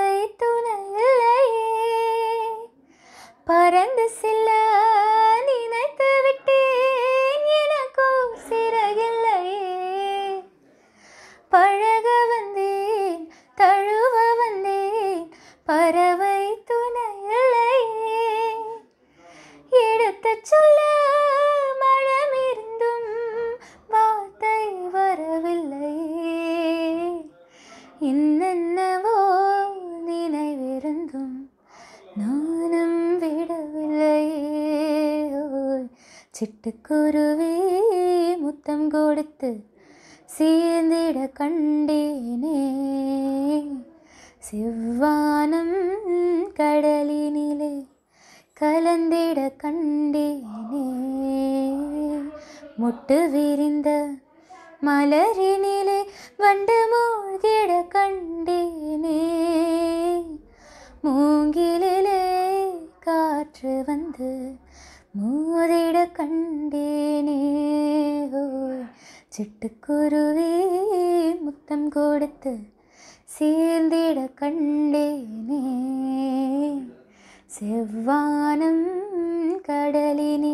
தேவை துணையில்லையே பறந்து செல்ல நினைத்து விட்டேன் எனக்கும் சிறகில்லையே பழக வந்தேன் தழுவ வந்தேன் பறவை துணையில்லையே எடுத்து சொல்ல மழமிருந்தும் வார்த்தை வரவில்லையே சிட்டுக்குருவி முத்தம் கொடுத்து சீர்ந்திட கண்டேனே செவ்வானம் கடலினிலே கலந்திட கண்டேனே முட்டு விரிந்த மலரினிலே வண்டு மூழ்கிட கண்டேனே மூங்கிலே காற்று வந்து மூதே நில கண்டேனே சிட்டுக்குருவி முத்தம் கொடுத்து சேர்ந்திட கண்டேனே செவ்வானம் கடலினே